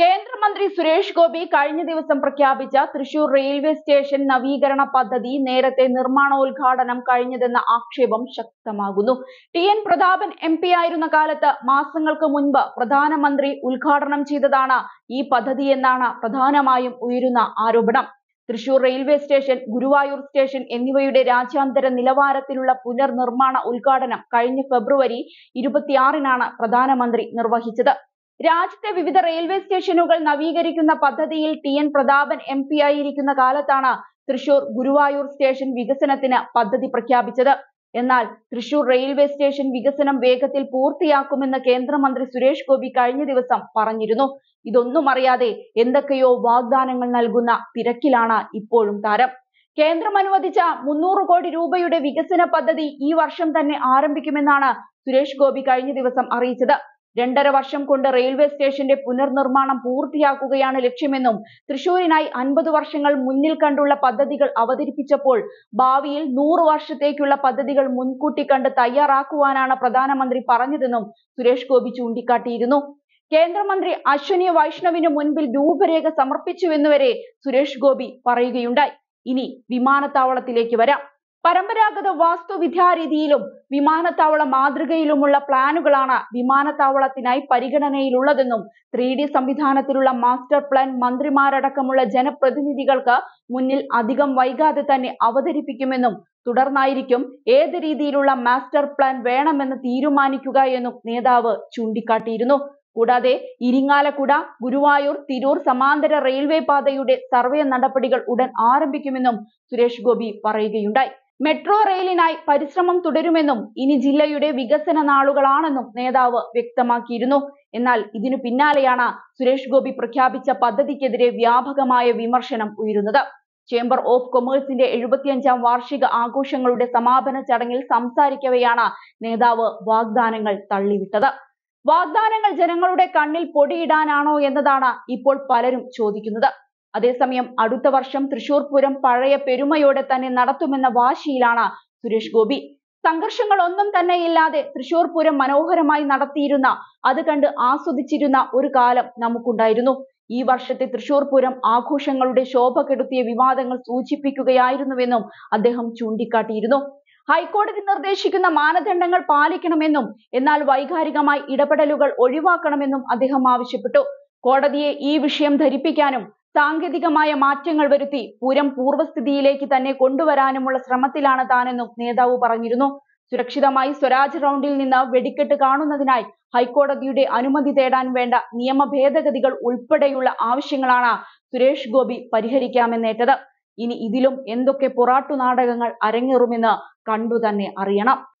കേന്ദ്രമന്ത്രി സുരേഷ് ഗോപി കഴിഞ്ഞ ദിവസം പ്രഖ്യാപിച്ച തൃശൂർ റെയിൽവേ സ്റ്റേഷൻ നവീകരണ പദ്ധതി നേരത്തെ നിർമ്മാണോദ്ഘാടനം കഴിഞ്ഞതെന്ന ആക്ഷേപം ശക്തമാകുന്നു T N Prathapan M P ആയിരുന്ന കാലത്ത് മാസങ്ങൾക്ക് മുൻപ് പ്രധാനമന്ത്രി ഉദ്ഘാടനം ചെയ്തതാണ് ഈ പദ്ധതി എന്നാണ് പ്രധാനമായും ഉയരുന്ന ആരോപണം Thrissur railway station Guruvayur station എന്നിവയുടെ രാജ്യാന്തര നിലവാരത്തിലുള്ള പുനർനിർമ്മാണ ഉദ്ഘാടനം കഴിഞ്ഞ ഫെബ്രുവരി ഇരുപത്തിയാറിനാണ് പ്രധാനമന്ത്രി നിർവഹിച്ചത് രാജ്യത്തെ വിവിധ റെയിൽവേ സ്റ്റേഷനുകൾ നവീകരിക്കുന്ന പദ്ധതിയിൽ T N Prathapan M P ആയിരിക്കുന്ന കാലത്താണ് തൃശൂർ ഗുരുവായൂർ സ്റ്റേഷൻ വികസനത്തിന് പദ്ധതി പ്രഖ്യാപിച്ചത് എന്നാൽ തൃശൂർ റെയിൽവേ സ്റ്റേഷൻ വികസനം വേഗത്തിൽ പൂർത്തിയാക്കുമെന്ന് കേന്ദ്രമന്ത്രി സുരേഷ് ഗോപി കഴിഞ്ഞ ദിവസം പറഞ്ഞിരുന്നു ഇതൊന്നും അറിയാതെ എന്തൊക്കെയോ വാഗ്ദാനങ്ങൾ നൽകുന്ന തിരക്കിലാണ് ഇപ്പോഴും താരം കേന്ദ്രം അനുവദിച്ച മുന്നൂറ് കോടി രൂപയുടെ വികസന പദ്ധതി ഈ വർഷം തന്നെ ആരംഭിക്കുമെന്നാണ് സുരേഷ് ഗോപി കഴിഞ്ഞ ദിവസം അറിയിച്ചത് രണ്ടര വർഷം കൊണ്ട് റെയിൽവേ സ്റ്റേഷന്റെ പുനർനിർമ്മാണം പൂർത്തിയാക്കുകയാണ് ലക്ഷ്യമെന്നും തൃശൂരിനായി അൻപത് വർഷങ്ങൾ മുന്നിൽ കണ്ടുള്ള പദ്ധതികൾ അവതരിപ്പിച്ചപ്പോൾ ഭാവിയിൽ നൂറ് വർഷത്തേക്കുള്ള പദ്ധതികൾ മുൻകൂട്ടി കണ്ട് തയ്യാറാക്കുവാനാണ് പ്രധാനമന്ത്രി പറഞ്ഞതെന്നും സുരേഷ് ഗോപി ചൂണ്ടിക്കാട്ടിയിരുന്നു കേന്ദ്രമന്ത്രി അശ്വനി വൈഷ്ണവിന് മുൻപിൽ രൂപരേഖ സമർപ്പിച്ചുവെന്നുവരെ സുരേഷ് ഗോപി പറയുകയുണ്ടായി ഇനി വിമാനത്താവളത്തിലേക്ക് വരാം പരമ്പരാഗത വാസ്തുവിദ്യാരീതിയിലും വിമാനത്താവള മാതൃകയിലുമുള്ള പ്ലാനുകളാണ് വിമാനത്താവളത്തിനായി പരിഗണനയിലുള്ളതെന്നും ത്രീ ഡി സംവിധാനത്തിലുള്ള മാസ്റ്റർ പ്ലാൻ മന്ത്രിമാരടക്കമുള്ള ജനപ്രതിനിധികൾക്ക് മുന്നിൽ അധികം വൈകാതെ തന്നെ അവതരിപ്പിക്കുമെന്നും തുടർന്നായിരിക്കും ഏത് രീതിയിലുള്ള മാസ്റ്റർ പ്ലാൻ വേണമെന്ന് തീരുമാനിക്കുക എന്നും നേതാവ് ചൂണ്ടിക്കാട്ടിയിരുന്നു കൂടാതെ ഇരിങ്ങാലക്കുട ഗുരുവായൂർ തിരൂർ സമാന്തര റെയിൽവേ പാതയുടെ സർവേ നടപടികൾ ഉടൻ ആരംഭിക്കുമെന്നും സുരേഷ് ഗോപി പറയുകയുണ്ടായി മെട്രോ റെയിലിനായി പരിശ്രമം തുടരുമെന്നും ഇനി ജില്ലയുടെ വികസന നാളുകളാണെന്നും നേതാവ് വ്യക്തമാക്കിയിരുന്നു എന്നാൽ ഇതിനു പിന്നാലെയാണ് സുരേഷ് ഗോപി പ്രഖ്യാപിച്ച പദ്ധതിക്കെതിരെ വ്യാപകമായ വിമർശനം ഉയരുന്നത് ചേംബർ ഓഫ് കൊമേഴ്സിന്റെ എഴുപത്തിയഞ്ചാം വാർഷിക ആഘോഷങ്ങളുടെ സമാപന ചടങ്ങിൽ സംസാരിക്കവെയാണ് നേതാവ് വാഗ്ദാനങ്ങൾ തള്ളിവിട്ടത് വാഗ്ദാനങ്ങൾ ജനങ്ങളുടെ കണ്ണിൽ പൊടിയിടാനാണോ എന്നതാണ് ഇപ്പോൾ പലരും ചോദിക്കുന്നത് അതേസമയം അടുത്ത വർഷം തൃശൂർ പൂരം പഴയ പെരുമയോടെ തന്നെ നടത്തുമെന്ന വാശിയിലാണ് സുരേഷ് ഗോപി സംഘർഷങ്ങൾ ഒന്നും തന്നെ ഇല്ലാതെ തൃശൂർ പൂരം മനോഹരമായി നടത്തിയിരുന്ന അത് കണ്ട് ആസ്വദിച്ചിരുന്ന ഒരു കാലം നമുക്കുണ്ടായിരുന്നു ഈ വർഷത്തെ തൃശൂർ പൂരം ആഘോഷങ്ങളുടെ ശോഭ കെടുത്തിയ വിവാദങ്ങൾ സൂചിപ്പിക്കുകയായിരുന്നുവെന്നും അദ്ദേഹം ചൂണ്ടിക്കാട്ടിയിരുന്നു ഹൈക്കോടതി നിർദ്ദേശിക്കുന്ന മാനദണ്ഡങ്ങൾ പാലിക്കണമെന്നും എന്നാൽ വൈകാരികമായി ഇടപെടലുകൾ ഒഴിവാക്കണമെന്നും അദ്ദേഹം ആവശ്യപ്പെട്ടു കോടതിയെ ഈ വിഷയം ധരിപ്പിക്കാനും സാങ്കേതികമായ മാറ്റങ്ങൾ വരുത്തി പൂരം പൂർവ്വസ്ഥിതിയിലേക്ക് തന്നെ കൊണ്ടുവരാനുമുള്ള ശ്രമത്തിലാണ് താനെന്നും നേതാവ് പറഞ്ഞിരുന്നു സുരക്ഷിതമായി സ്വരാജ് റൗണ്ടിൽ നിന്ന് വെടിക്കെട്ട് കാണുന്നതിനായി ഹൈക്കോടതിയുടെ അനുമതി തേടാൻ വേണ്ട നിയമ ഭേദഗതികൾ ഉൾപ്പെടെയുള്ള ആവശ്യങ്ങളാണ് സുരേഷ് ഗോപി പരിഹരിക്കാമെന്നേറ്റത് ഇനി ഇതിലും എന്തൊക്കെ പൊറാട്ടു നാടകങ്ങൾ അരങ്ങേറുമെന്ന് കണ്ടു തന്നെ അറിയണം